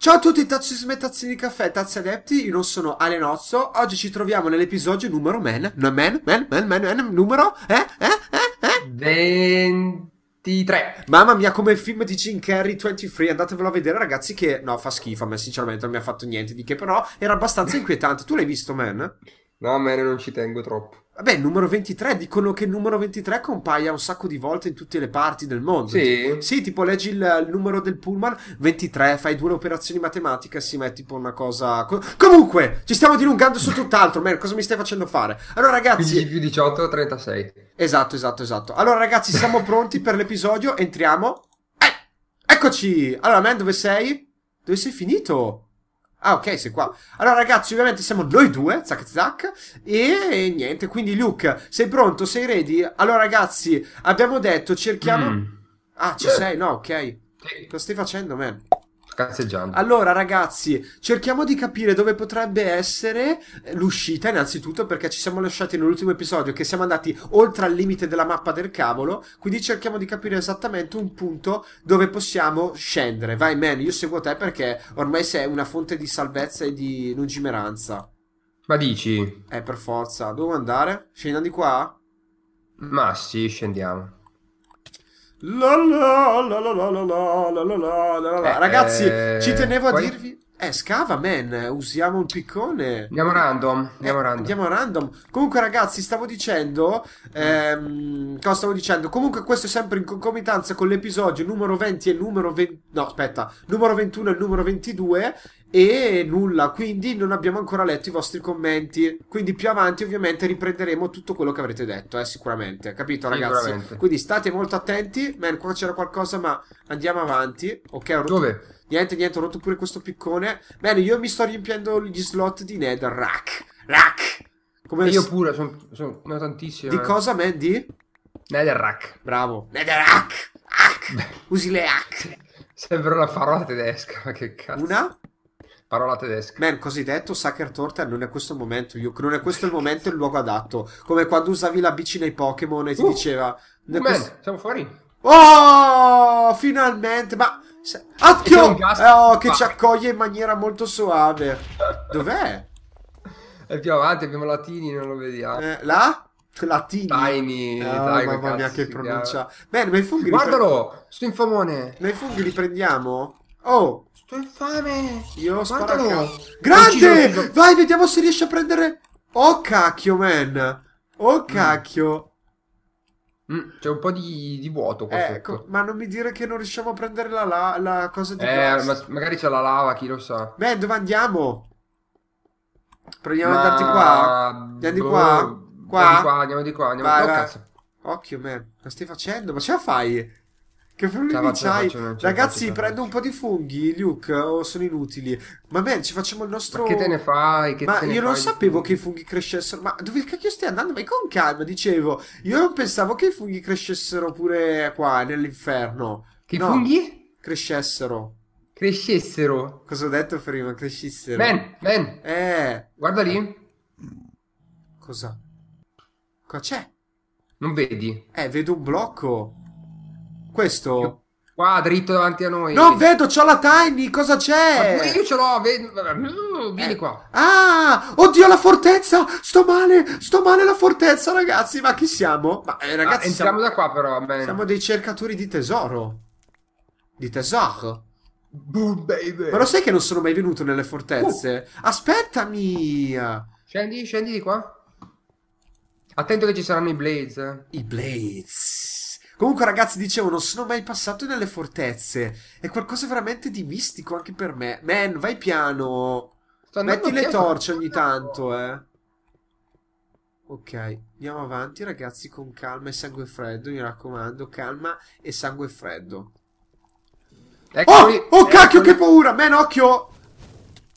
Ciao a tutti tazzisme e tazzini di caffè, tazzi adepti, io non sono Ale Nozzo, oggi ci troviamo nell'episodio numero men, no men, men, men, men, men, numero, eh, eh, eh, eh? 20. 23. Mamma mia, come il film di Jim Carrey 23, andatevelo a vedere, ragazzi, che no, fa schifo a me, sinceramente, non mi ha fatto niente di che, però era abbastanza inquietante. Tu l'hai visto, man? No, a me non ci tengo troppo. Vabbè, il numero 23, dicono che il numero 23 compaia un sacco di volte in tutte le parti del mondo. Sì, tipo, sì, tipo leggi il, il, numero del pullman 23, fai due operazioni matematiche, si mette tipo una cosa... Co- Comunque, ci stiamo dilungando su tutt'altro, Mer, cosa mi stai facendo fare? Allora ragazzi... Più 18, 36. Esatto, esatto, esatto. Allora ragazzi, siamo pronti per l'episodio, entriamo. Eh, eccoci! Allora, Man, dove sei? Dove sei finito? Ah, ok, sei qua. Allora, ragazzi, ovviamente siamo noi due, zac zac. E, niente, quindi Luke, sei pronto? Sei ready? Allora, ragazzi, abbiamo detto, cerchiamo... Mm. Ah, ci sei? No, ok. Cosa stai facendo, man? cazzeggiando. Allora, ragazzi, cerchiamo di capire dove potrebbe essere l'uscita, innanzitutto, perché ci siamo lasciati nell'ultimo episodio che siamo andati oltre al limite della mappa del cavolo. Quindi cerchiamo di capire esattamente un punto dove possiamo scendere. Vai, man, io seguo te perché ormai sei una fonte di salvezza e di lungimeranza. Ma dici? Eh, per forza. dovevo andare? Scendiamo di qua? Ma sì, scendiamo. La la la la la la la la Ragazzi, ci tenevo a dirvi. Eh, scava, man. Usiamo un piccone. Andiamo random. Andiamo, eh, random. andiamo random. Comunque, ragazzi, stavo dicendo. Ehm, cosa stavo dicendo? Comunque, questo è sempre in concomitanza con l'episodio numero 20 e numero 20. No, aspetta, numero 21 e numero 22. E nulla, quindi non abbiamo ancora letto i vostri commenti. Quindi più avanti ovviamente riprenderemo tutto quello che avrete detto, eh, sicuramente. Capito ragazzi? Sicuramente. Quindi state molto attenti. Man, qua c'era qualcosa, ma andiamo avanti. Ok, ho rotto... Dove? Niente, niente, ho rotto pure questo piccone. Bene, io mi sto riempiendo gli slot di Nether. Rack, rack. Come eh, io pure, sono son, no, tantissime. Di eh. cosa, man? Mandy? Netherrack. Bravo. Netherrack. Hack. Usi le hack. Sembra una parola tedesca, ma che cazzo. Una? parola tedesca. Man, cosiddetto Sucker Torter non è questo il momento, Luke. Non è questo il momento e il luogo adatto. Come quando usavi la bici nei Pokémon e ti uh, diceva... Man, questo... siamo fuori. Oh, finalmente! Ma... Occhio! Eh, oh, che ah. ci accoglie in maniera molto soave. Dov'è? È più avanti, abbiamo Latini, non lo vediamo. Eh, là? Latini. Tiny, oh, eh, dai, mamma mia che pronuncia. Bene, ma i funghi... Guardalo, pre... sto infamone. Ma i funghi li prendiamo? Oh, Sto infame! Io ho Guardalo! Grande! Ucciso. Vai, vediamo se riesce a prendere... Oh cacchio, man! Oh mm. cacchio! Mm, c'è un po' di, di vuoto qua ecco, ma non mi dire che non riusciamo a prendere la, la, la cosa di Eh, ma, magari c'è la lava, chi lo sa. Beh, dove andiamo? Proviamo ma... andarti boh, qua? Andiamo di qua? Qua? Andiamo di qua, andiamo di qua. Andiamo... Vai, oh, vai. Occhio, man. Cosa stai facendo? Ma ce la fai? Che problemi cioè, c'hai? Faccio, faccio, Ragazzi, prendo un po' di funghi, Luke, o oh, sono inutili. Ma bene, ci facciamo il nostro. Ma che te ne fai? Che ma io non sapevo che i funghi crescessero. Ma dove cacchio stai andando? Ma con calma, dicevo. Io non pensavo che i funghi crescessero pure qua, nell'inferno. Che i no, funghi? Crescessero. Crescessero. Cosa ho detto prima? Crescessero. Ben, ben. Eh. Guarda lì. Cosa? Qua c'è. Non vedi? Eh, vedo un blocco. Questo. Qua dritto davanti a noi. Non vedo, c'ho la Tiny, cosa c'è? Ma io ce l'ho, vedo. Uh, vieni eh. qua. Ah, oddio la fortezza, sto male, sto male la fortezza ragazzi, ma chi siamo? Ma eh, ragazzi, ah, entriamo siamo... da qua però, bene. Siamo dei cercatori di tesoro. Di tesoro. Boom, baby. Ma lo sai che non sono mai venuto nelle fortezze? Uh. Aspettami. Scendi, scendi di qua. Attento che ci saranno i blades. Eh. I blades. Comunque, ragazzi, dicevo, non sono mai passato nelle fortezze. È qualcosa veramente di mistico anche per me. Man, vai piano. Metti le torce ogni tanto, eh. Ok, andiamo avanti, ragazzi, con calma e sangue freddo. Mi raccomando, calma e sangue freddo. Eccoli, oh, oh eccoli. cacchio, che paura! Man, occhio!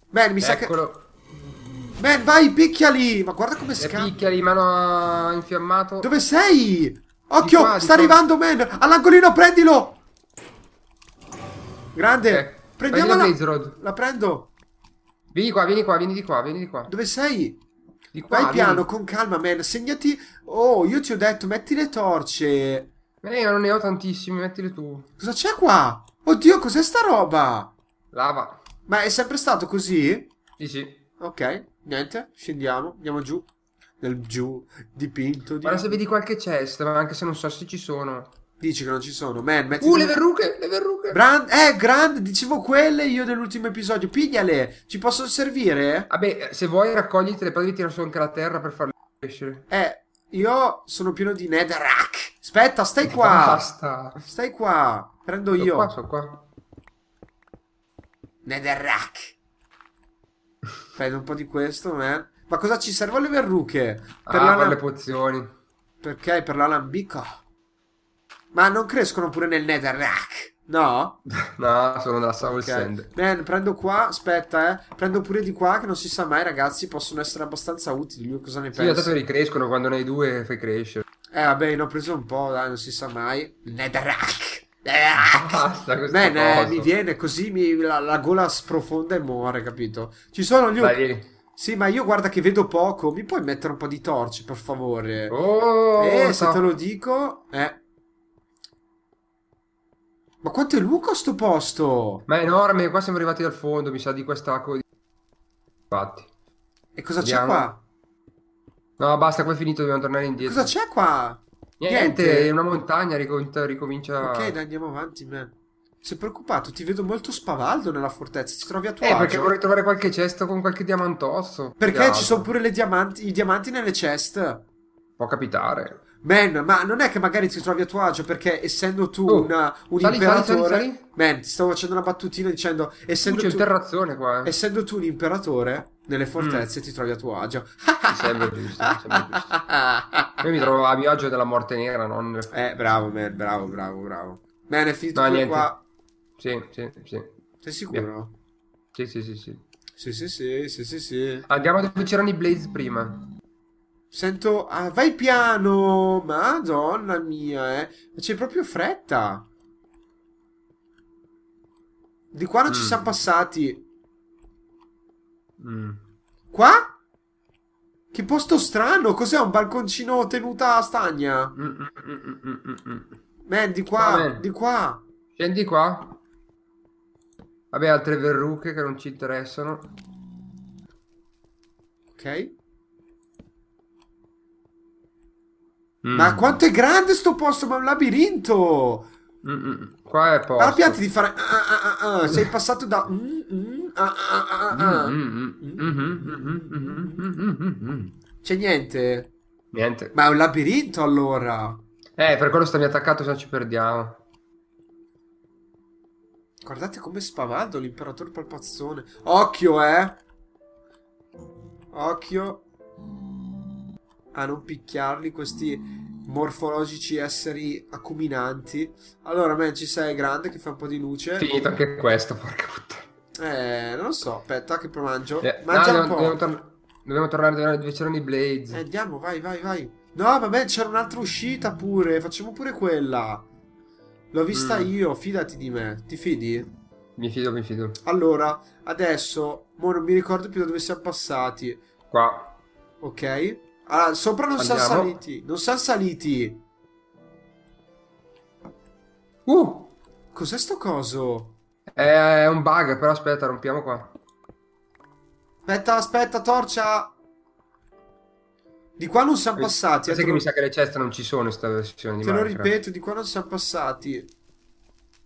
Man, mi Eccolo. sa che... Man, vai, picchiali! Ma guarda come eh, scappa. Picchiali, mano infiammato. Dove sei? Occhio, qua, sta arrivando Man. All'angolino, prendilo. Grande. Okay. Prendiamo la... Road. La prendo. Vieni qua, vieni qua, vieni di qua, vieni di qua. Dove sei? Di qua, Vai vieni. piano, con calma, man. Segnati... Oh, io ti ho detto, metti le torce. Ma io non ne ho tantissime, mettile tu. Cosa c'è qua? Oddio, cos'è sta roba? Lava. Ma è sempre stato così? Sì, sì. Ok, niente, scendiamo, andiamo giù nel giù dipinto. Di... Guarda se vedi qualche chest, ma anche se non so se ci sono. Dici che non ci sono. Man, metti uh, le verruche, le verruche. Brand, eh, Grand, dicevo quelle io nell'ultimo episodio. Pigliale, ci possono servire? Vabbè, se vuoi raccoglitele, poi devi tirare su anche la terra per farle crescere. Eh, io sono pieno di netherrack. Aspetta, stai qua. Basta. Stai qua. Prendo sono io. Qua, sono qua. Netherrack. Prendo un po' di questo, man. Ma cosa ci servono le verruche? Per, ah, le pozioni. Perché? Per l'alambico. Ma non crescono pure nel netherrack? No? no, sono da Soul okay. Sand. Man, prendo qua, aspetta, eh. Prendo pure di qua, che non si sa mai, ragazzi. Possono essere abbastanza utili. Lui cosa ne pensi? Sì, adesso ricrescono quando ne hai due, fai crescere. Eh, vabbè, ne ho preso un po', dai, non si sa mai. Netherrack. Basta, Bene, eh, mi viene così mi, la, la, gola sprofonda e muore, capito? Ci sono gli... Dai, vieni. Sì, ma io guarda che vedo poco. Mi puoi mettere un po' di torce, per favore? Oh, eh, no. se te lo dico... Eh. Ma quanto è Luca sto posto? Ma è enorme, qua siamo arrivati dal fondo, mi sa, di quest'acqua. Infatti. E cosa c'è qua? No, basta, qua è finito, dobbiamo tornare indietro. Cosa c'è qua? Niente, Niente, è una montagna, ricomincia... Ok, dai, andiamo avanti, man. Sei preoccupato, ti vedo molto spavaldo nella fortezza, ti trovi a tuo eh, agio. perché vorrei trovare qualche cesto con qualche diamantosso. Perché ci sono pure diamanti, i diamanti nelle chest. Può capitare. Man, ma non è che magari ti trovi a tuo agio perché essendo tu oh, una, un sali, imperatore... Sali, sali, man, ti stavo facendo una battutina dicendo... Essendo, Uccio, tu, terrazzone qua, eh. essendo tu un imperatore, nelle mm. fortezze mm. ti trovi a tuo agio. Mi sembra giusto, mi sembra giusto. Io mi trovo a mio agio della morte nera, non... Eh, bravo, man, bravo, bravo, bravo. Bene, finito no, qua sì, sì, sì. Sei sicuro? Sì, sì, sì, sì. Sì, sì, sì, sì, sì, sì. Andiamo dove c'erano i Blaze prima. Sento... Ah, vai piano! Madonna mia, eh. C'è proprio fretta. Di qua non mm. ci siamo passati. Mm. Qua? Che posto strano, cos'è un balconcino tenuta a stagna? Mm, mm, mm, mm, mm, mm Man, di ah, qua, Vabbè. di qua. Scendi qua. Vabbè, altre verruche che non ci interessano. Ok. Mm. Ma quanto è grande sto posto, ma è un labirinto! Mm -mm. mm. Qua è posto. Ma piatti di fare... Ah, ah, ah, ah. Mm. Sei passato da... C'è niente? Niente. Ma è un labirinto allora! Eh, per quello stavi attaccato se no ci perdiamo. Guardate come spavando l'imperatore Palpazzone. Occhio, eh! Occhio a non picchiarli questi morfologici esseri acuminanti. Allora, man, ci sei grande che fa un po' di luce. Finito anche questo, porca puttana. Eh, non lo so, aspetta che poi mangio. Eh, Mangia no, un dobbiamo, po'. Tor dobbiamo tornare dove c'erano i Blades. Eh, andiamo, vai, vai, vai. No, vabbè, c'era un'altra uscita pure, facciamo pure quella. L'ho vista mm. io, fidati di me. Ti fidi? Mi fido, mi fido. Allora, adesso, mo non mi ricordo più da dove siamo passati. Qua. Ok. Allora, sopra non siamo saliti. Non siamo saliti. Uh! Cos'è sto coso? È un bug, però aspetta, rompiamo qua. Aspetta, aspetta, torcia! Di qua non siamo eh, passati. Sai altro... Eh, che mi sa che le ceste non ci sono in questa versione Te Minecraft. lo ripeto, di qua non siamo passati. E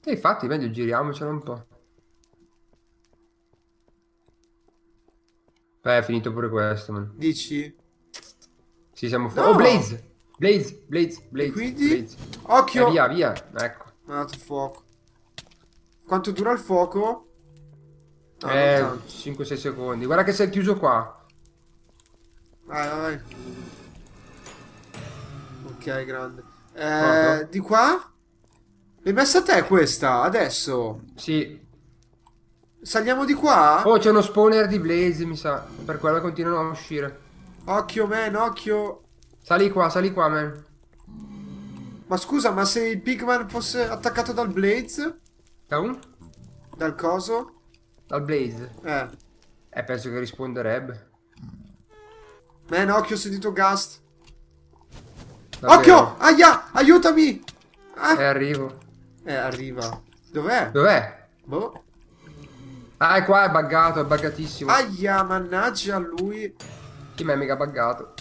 eh, infatti, meglio giriamocelo un po'. Beh, è finito pure questo, man. Dici? Sì, siamo fuori. No. Oh, Blaze! Blaze, Blaze, Blaze. quindi? Blaze. Occhio! Eh, via, via, ecco. Mi ha dato fuoco. Quanto dura il fuoco? No, eh, 5-6 secondi. Guarda che sei chiuso qua. Vai, vai, vai minchia, è grande. Eh, di qua? L'hai messa a te questa, adesso? Sì. Saliamo di qua? Oh, c'è uno spawner di Blaze, mi sa. Per quello continuano a uscire. Occhio, man, occhio. Sali qua, sali qua, man. Ma scusa, ma se il Pigman fosse attaccato dal Blaze? Da un? Dal coso? Dal Blaze? Eh. Eh, penso che risponderebbe. Man, occhio, ho sentito Gast. Davvero. Occhio! Aia! Aiutami! Ah. Eh, arrivo. Eh, arriva. Dov'è? Dov'è? Boh. Ah, è qua, è buggato, è buggatissimo. Aia, mannaggia lui. Chi mi ha mega buggato?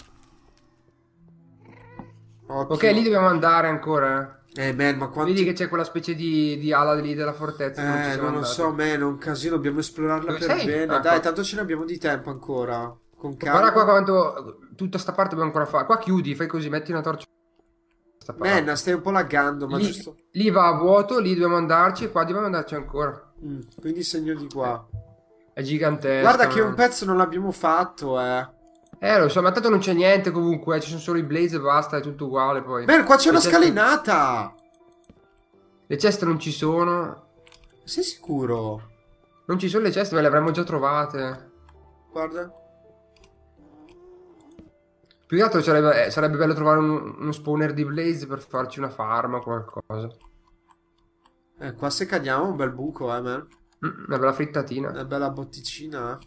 Occhio. Ok, lì dobbiamo andare ancora. Eh, man, eh, ma quanti... Vedi che c'è quella specie di, di ala lì della fortezza. Eh, non, non lo so, man, è un casino, dobbiamo esplorarla Dove per sei? bene. Ah, Dai, qua. tanto ce ne abbiamo di tempo ancora. Con calma. Guarda qua quanto... Tutta sta parte dobbiamo ancora fare. Qua chiudi, fai così, metti una torcia. Menna, stai un po' laggando, ma lì, giusto... Lì va a vuoto, lì dobbiamo andarci e qua dobbiamo andarci ancora. Mm, quindi segno di qua. È gigantesco. Guarda che man. Eh. un pezzo non l'abbiamo fatto, eh. Eh, lo so, ma tanto non c'è niente comunque, ci sono solo i blaze e basta, è tutto uguale poi. Beh, qua c'è una ceste... scalinata! Le ceste non ci sono. Sei sicuro? Non ci sono le ceste, ma le avremmo già trovate. Guarda. Più che altro sarebbe, eh, sarebbe bello trovare un, uno spawner di Blaze per farci una farma o qualcosa. Eh, qua se cadiamo un bel buco, eh, man. Mm, una bella frittatina. Una bella botticina.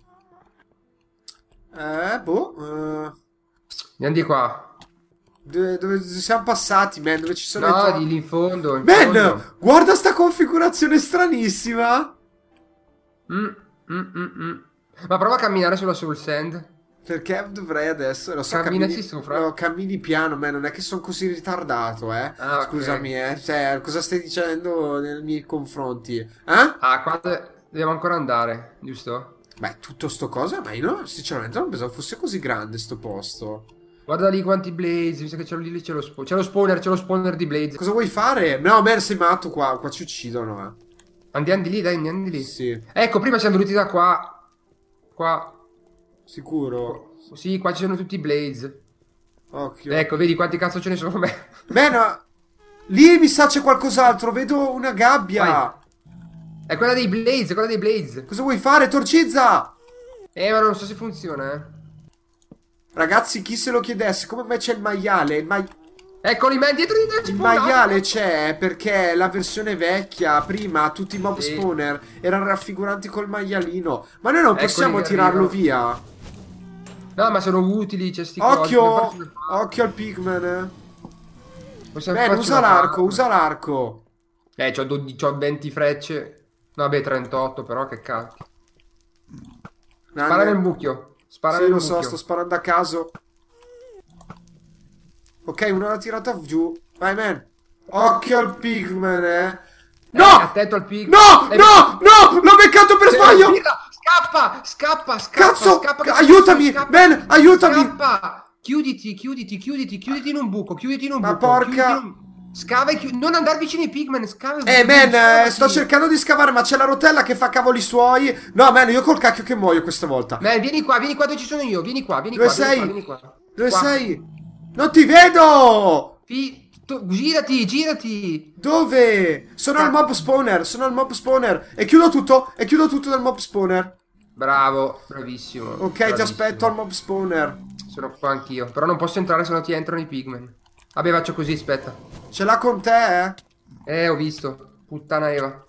Eh, eh boh. Uh... Andiamo di qua. Dove, dove, siamo passati, man? Dove ci sono no, i di lì in fondo. In man, fondo. guarda sta configurazione stranissima. Mm, mm, mm, mm. Ma prova a camminare sulla soul sand. Perché cioè, dovrei adesso. Lo so, Cammina cammini, sopra. No, cammini piano, ma non è che sono così ritardato, eh. Ah, Scusami, eh. Cioè, cosa stai dicendo nei miei confronti? Eh? Ah, quando dobbiamo ancora andare, giusto? Beh, tutto sto cosa, ma io sinceramente non pensavo fosse così grande sto posto. Guarda lì quanti blaze, mi sa che c'è, lì, c'è, lo, sp- c'è lo spawner, c'è lo spawner di blaze. Cosa vuoi fare? No, merda, sei matto qua, qua ci uccidono, eh. Andiamo di lì, dai, andiamo di lì. Sì. Ecco, prima siamo venuti da qua. Qua. Sicuro? Sì, qua ci sono tutti i Blaze. Occhio. Ecco, vedi quanti cazzo ce ne sono. Beh, Beh no. Lì mi sa c'è qualcos'altro. Vedo una gabbia. Vai. È quella dei Blaze, è quella dei Blaze. Cosa vuoi fare, Torcizza? Eh, ma non so se funziona, eh. Ragazzi, chi se lo chiedesse, come me c'è il maiale? Il maiale... Eccoli, ma dietro di te Il maiale c'è perché la versione vecchia, prima, tutti i mob spawner erano raffiguranti col maialino. Ma noi non possiamo tirarlo arrivo. via. No, ma sono utili, c'è cioè, sti Occhio! Cose, Occhio al pigman, eh. Possiamo usa l'arco, usa l'arco. Eh, c'ho, 12, c'ho 20 frecce. No, vabbè, 38 però, che cazzo. Spara nel mucchio. Spara sì, nel lo mucchio. so, sto sparando a caso. Ok, una tirata giù. Vai, man. Occhio al pigman, eh. eh. No! Eh, attento al pigman. No! Eh, no! No! L'ho beccato per sbaglio! Tira! Scappa, scappa, scappa. Cazzo, scappa, scappa aiutami, scappa, Ben, aiutami. Scappa. Chiuditi, chiuditi, chiuditi, chiuditi in un buco, chiuditi in un Ma buco. Ma porca... Scava e chiudi... Non andare vicino ai pigmen, scava e Eh, man, scava eh, sto cercando di scavare, ma c'è la rotella che fa cavoli suoi. No, man, io col cacchio che muoio questa volta. Man, vieni qua, vieni qua dove ci sono io, vieni qua, vieni dove qua. Sei? Vieni qua, Dove qua. sei? Non ti vedo! Ti... Girati, girati! Dove? Sono al mob spawner, sono al mob spawner. E chiudo tutto, e chiudo tutto dal mob spawner. Bravo, bravissimo. Ok, bravissimo. ti aspetto al mob spawner. Sono qua anch'io. Però non posso entrare se no ti entrano i pigmen. Vabbè, faccio così, aspetta. Ce l'ha con te, eh? Eh, ho visto. Puttana Eva.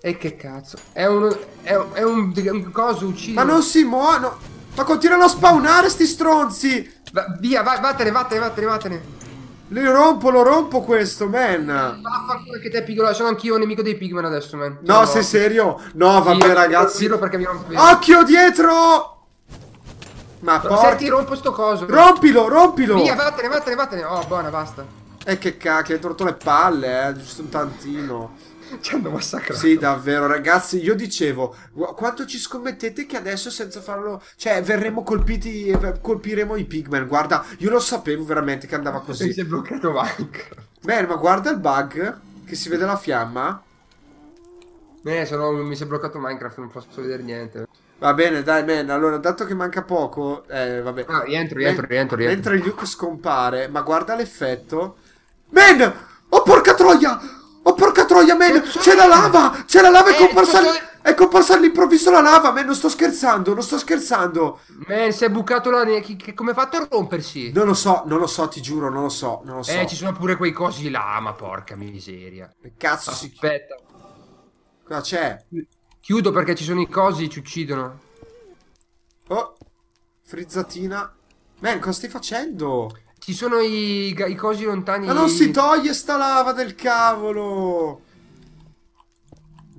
E che cazzo. È un... È un, è un, un coso ucciso. Ma non si muovono. Ma continuano a spawnare sti stronzi. Va, via, vai, vattene, vattene, vattene, vattene. Lo rompo, lo rompo questo, man. Vaffanculo che te pigolo. Sono anch'io nemico dei Pigman adesso, man. No, sei serio? No, vabbè, ragazzi. Occhio dietro! Ma no, porca. Senti, rompo sto coso. Rompilo, rompilo. Via, vattene, vattene, vattene. Oh, buona, basta. E eh, che cacchio, hai torto le palle, eh. Giusto un tantino. ci hanno massacrato. Sì, davvero, ragazzi. Io dicevo, quanto ci scommettete che adesso senza farlo, cioè, verremo colpiti, colpiremo i pigmen. Guarda, io lo sapevo veramente che andava così. E si è bloccato Mike. Beh, ma guarda il bug che si vede la fiamma. Eh, se no mi si è bloccato Minecraft, non posso vedere niente. Va bene, dai, man. Allora, dato che manca poco, eh, vabbè. Ah, rientro, rientro, rientro, rientro. Mentre Luke scompare, ma guarda l'effetto. Man! Oh, porca troia! Oh porca troia, man! C'è la eh. lava! C'è la lava, è eh, comparsa... È comparsa all'improvviso la lava, man, non sto scherzando, non sto scherzando. Man, si è bucato la... Come ha fatto a rompersi? Non lo so, non lo so, ti giuro, non lo so, non lo so. Eh, ci sono pure quei cosi là, ma porca miseria. Che cazzo Aspetta. si... Qua c'è. Chiudo perché ci sono i cosi, ci uccidono. Oh, frizzatina. Man, cosa stai facendo? Ci sono i, i cosi lontani. Ma non si toglie sta lava del cavolo!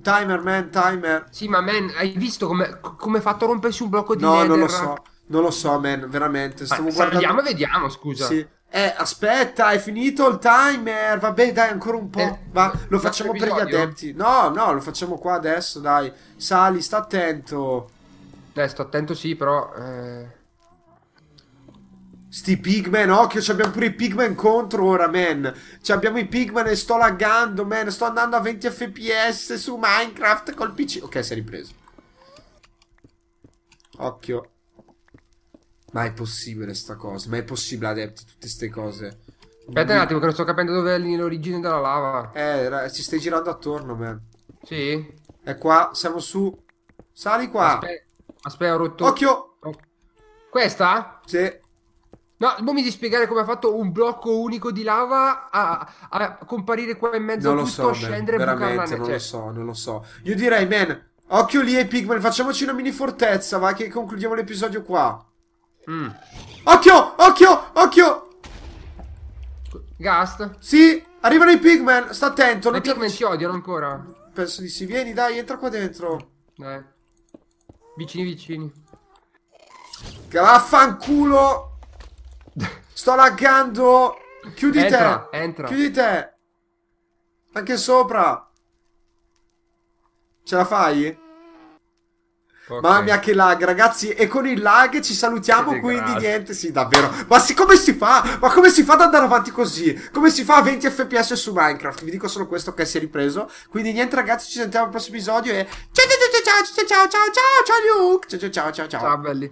Timer, man, timer. Sì, ma man, hai visto come, ha è fatto a rompersi un blocco di No, nether? non lo so. Non lo so, man, veramente. Stavo guardando. Andiamo e vediamo, scusa. Sì. Eh, aspetta, è finito il timer. Vabbè, dai, ancora un po'. Eh, Va, lo facciamo per gli adepti. No, no, lo facciamo qua adesso, dai. Sali, sta attento. Eh, sto attento, sì, però. Eh... Sti pigman, occhio, abbiamo pure i pigman contro ora, man. Ci abbiamo i pigman e sto laggando, man. Sto andando a 20 fps su Minecraft col PC. Ok, si è ripreso. Occhio. Ma è possibile sta cosa? Ma è possibile, adepti, tutte ste cose? Aspetta un attimo che non sto capendo dove è l'origine della lava. Eh, ci stai girando attorno, man. Sì. È qua, siamo su. Sali qua. Aspetta, aspetta ho rotto. Occhio! Oh. Questa? Sì. No, non mi devi spiegare come ha fatto un blocco unico di lava a, a comparire qua in mezzo non a tutto, so, scendere e bucare la Non cioè. lo so, non lo so. Io direi, man, occhio lì ai pigmen, facciamoci una mini fortezza, va, che concludiamo l'episodio qua. Mm. Occhio, occhio, occhio! Gast? Sì, arrivano i pigmen, sta attento. I pigmen ci odiano ancora. Penso di sì, vieni, dai, entra qua dentro. Dai. Eh. Vicini, vicini. Vaffanculo! Sto laggando! Chiudi entra, Entra. Chiudi Anche sopra! Ce la fai? Okay. Mamma mia che lag ragazzi e con il lag ci salutiamo Siete quindi grazie. niente sì davvero ma si, come si fa ma come si fa ad andare avanti così come si fa a 20 fps su Minecraft vi dico solo questo che si è ripreso quindi niente ragazzi ci sentiamo al prossimo episodio e ciao ciao ciao ciao ciao ciao ciao Luke ciao ciao ciao ciao ciao belli